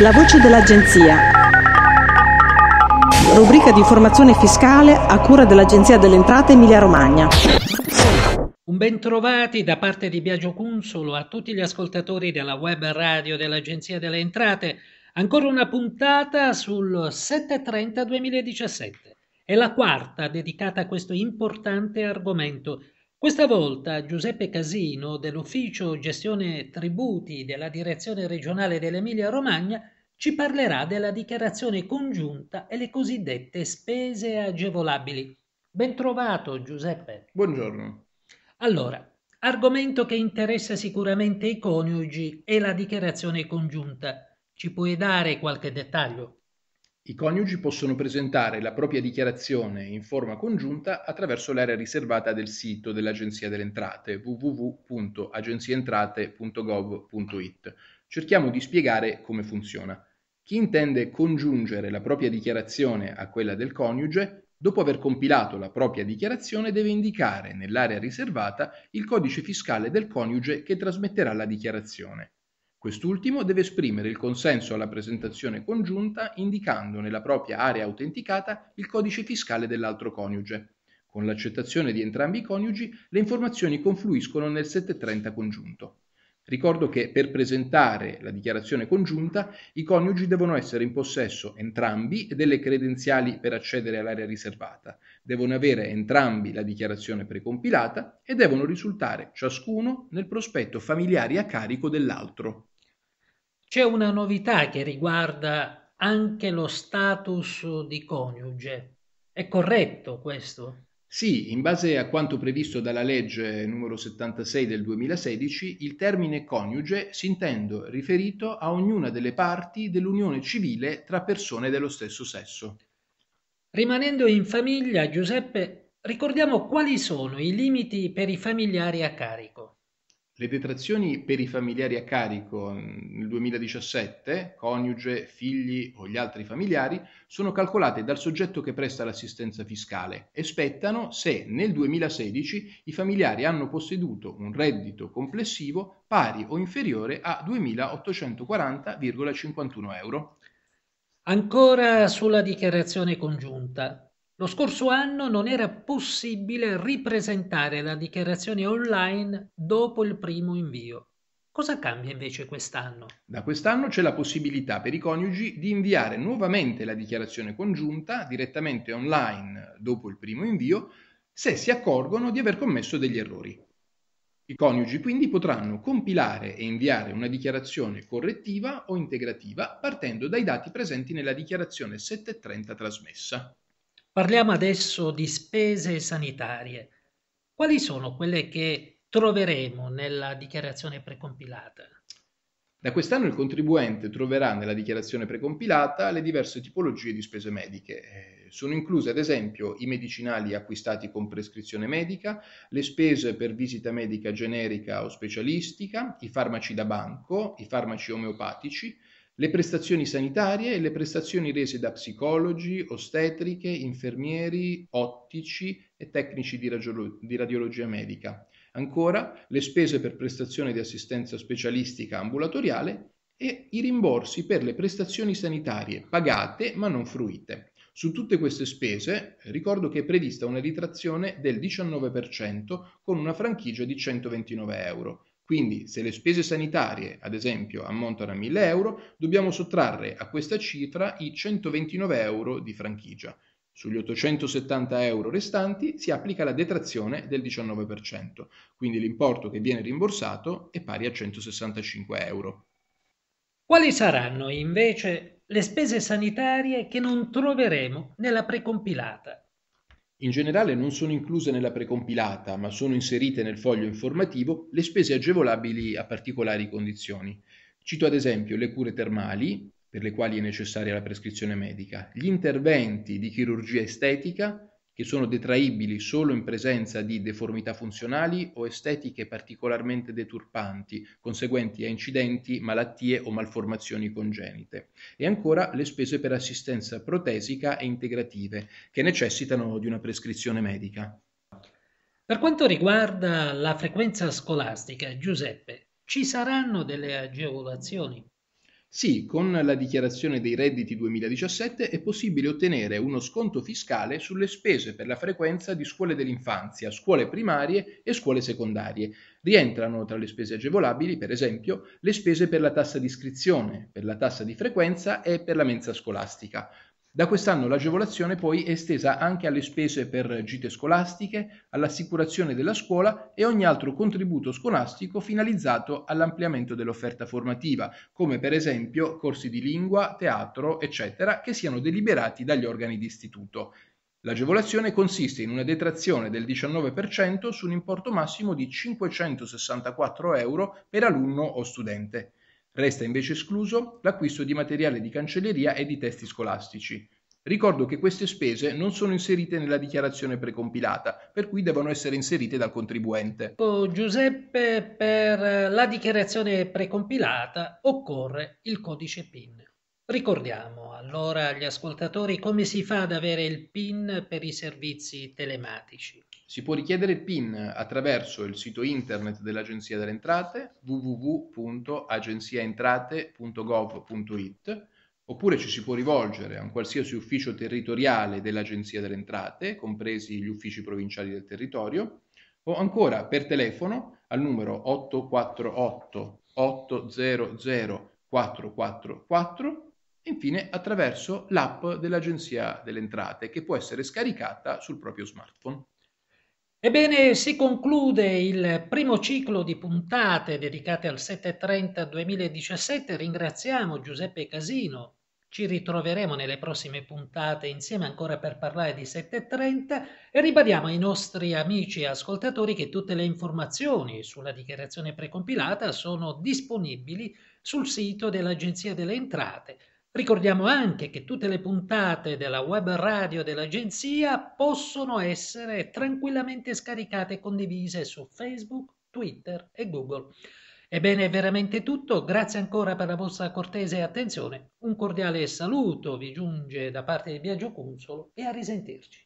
La voce dell'Agenzia. Rubrica di informazione fiscale a cura dell'Agenzia delle Entrate Emilia Romagna. Un bentrovati da parte di Biagio Consolo a tutti gli ascoltatori della web radio dell'Agenzia delle Entrate. Ancora una puntata sul 730 2017. È la quarta dedicata a questo importante argomento questa volta Giuseppe Casino dell'Ufficio Gestione Tributi della Direzione Regionale dell'Emilia-Romagna ci parlerà della dichiarazione congiunta e le cosiddette spese agevolabili. Bentrovato Giuseppe. Buongiorno. Allora, argomento che interessa sicuramente i coniugi è la dichiarazione congiunta. Ci puoi dare qualche dettaglio? I coniugi possono presentare la propria dichiarazione in forma congiunta attraverso l'area riservata del sito dell'Agenzia delle Entrate www.agenziaentrate.gov.it. Cerchiamo di spiegare come funziona. Chi intende congiungere la propria dichiarazione a quella del coniuge, dopo aver compilato la propria dichiarazione deve indicare nell'area riservata il codice fiscale del coniuge che trasmetterà la dichiarazione. Quest'ultimo deve esprimere il consenso alla presentazione congiunta indicando nella propria area autenticata il codice fiscale dell'altro coniuge. Con l'accettazione di entrambi i coniugi le informazioni confluiscono nel 730 congiunto. Ricordo che per presentare la dichiarazione congiunta i coniugi devono essere in possesso entrambi delle credenziali per accedere all'area riservata, devono avere entrambi la dichiarazione precompilata e devono risultare ciascuno nel prospetto familiari a carico dell'altro. C'è una novità che riguarda anche lo status di coniuge. È corretto questo? Sì, in base a quanto previsto dalla legge numero 76 del 2016, il termine coniuge si intende riferito a ognuna delle parti dell'unione civile tra persone dello stesso sesso. Rimanendo in famiglia, Giuseppe, ricordiamo quali sono i limiti per i familiari a carico. Le detrazioni per i familiari a carico mm, nel 2017, coniuge, figli o gli altri familiari, sono calcolate dal soggetto che presta l'assistenza fiscale e spettano se nel 2016 i familiari hanno posseduto un reddito complessivo pari o inferiore a 2.840,51 euro. Ancora sulla dichiarazione congiunta. Lo scorso anno non era possibile ripresentare la dichiarazione online dopo il primo invio. Cosa cambia invece quest'anno? Da quest'anno c'è la possibilità per i coniugi di inviare nuovamente la dichiarazione congiunta direttamente online dopo il primo invio se si accorgono di aver commesso degli errori. I coniugi quindi potranno compilare e inviare una dichiarazione correttiva o integrativa partendo dai dati presenti nella dichiarazione 730 trasmessa. Parliamo adesso di spese sanitarie. Quali sono quelle che troveremo nella dichiarazione precompilata? Da quest'anno il contribuente troverà nella dichiarazione precompilata le diverse tipologie di spese mediche. Eh, sono incluse ad esempio i medicinali acquistati con prescrizione medica, le spese per visita medica generica o specialistica, i farmaci da banco, i farmaci omeopatici, le prestazioni sanitarie e le prestazioni rese da psicologi, ostetriche, infermieri, ottici e tecnici di, radiolo- di radiologia medica. Ancora, le spese per prestazione di assistenza specialistica ambulatoriale e i rimborsi per le prestazioni sanitarie pagate ma non fruite. Su tutte queste spese ricordo che è prevista una ritrazione del 19% con una franchigia di 129 euro. Quindi se le spese sanitarie, ad esempio, ammontano a 1000 euro, dobbiamo sottrarre a questa cifra i 129 euro di franchigia. Sugli 870 euro restanti si applica la detrazione del 19%, quindi l'importo che viene rimborsato è pari a 165 euro. Quali saranno invece le spese sanitarie che non troveremo nella precompilata? In generale non sono incluse nella precompilata, ma sono inserite nel foglio informativo le spese agevolabili a particolari condizioni. Cito ad esempio le cure termali, per le quali è necessaria la prescrizione medica, gli interventi di chirurgia estetica, che sono detraibili solo in presenza di deformità funzionali o estetiche particolarmente deturpanti, conseguenti a incidenti, malattie o malformazioni congenite, e ancora le spese per assistenza protesica e integrative, che necessitano di una prescrizione medica. Per quanto riguarda la frequenza scolastica, Giuseppe, ci saranno delle agevolazioni? Sì, con la dichiarazione dei redditi 2017 è possibile ottenere uno sconto fiscale sulle spese per la frequenza di scuole dell'infanzia, scuole primarie e scuole secondarie. Rientrano tra le spese agevolabili, per esempio, le spese per la tassa di iscrizione, per la tassa di frequenza e per la mensa scolastica. Da quest'anno l'agevolazione poi è estesa anche alle spese per gite scolastiche, all'assicurazione della scuola e ogni altro contributo scolastico finalizzato all'ampliamento dell'offerta formativa, come per esempio corsi di lingua, teatro, eccetera, che siano deliberati dagli organi di istituto. L'agevolazione consiste in una detrazione del 19% su un importo massimo di 564 euro per alunno o studente. Resta invece escluso l'acquisto di materiale di cancelleria e di testi scolastici. Ricordo che queste spese non sono inserite nella dichiarazione precompilata, per cui devono essere inserite dal contribuente. Giuseppe, per la dichiarazione precompilata occorre il codice PIN. Ricordiamo allora agli ascoltatori come si fa ad avere il PIN per i servizi telematici. Si può richiedere PIN attraverso il sito internet dell'Agenzia delle Entrate www.agenziaentrate.gov.it oppure ci si può rivolgere a un qualsiasi ufficio territoriale dell'Agenzia delle Entrate, compresi gli uffici provinciali del territorio, o ancora per telefono al numero 848 800 444 e infine attraverso l'app dell'Agenzia delle Entrate che può essere scaricata sul proprio smartphone. Ebbene, si conclude il primo ciclo di puntate dedicate al 730 2017. Ringraziamo Giuseppe Casino. Ci ritroveremo nelle prossime puntate insieme ancora per parlare di 730 e ribadiamo ai nostri amici e ascoltatori che tutte le informazioni sulla dichiarazione precompilata sono disponibili sul sito dell'Agenzia delle Entrate Ricordiamo anche che tutte le puntate della web radio dell'agenzia possono essere tranquillamente scaricate e condivise su Facebook, Twitter e Google. Ebbene, è veramente tutto, grazie ancora per la vostra cortese attenzione, un cordiale saluto vi giunge da parte di Viaggio Consolo e a risentirci.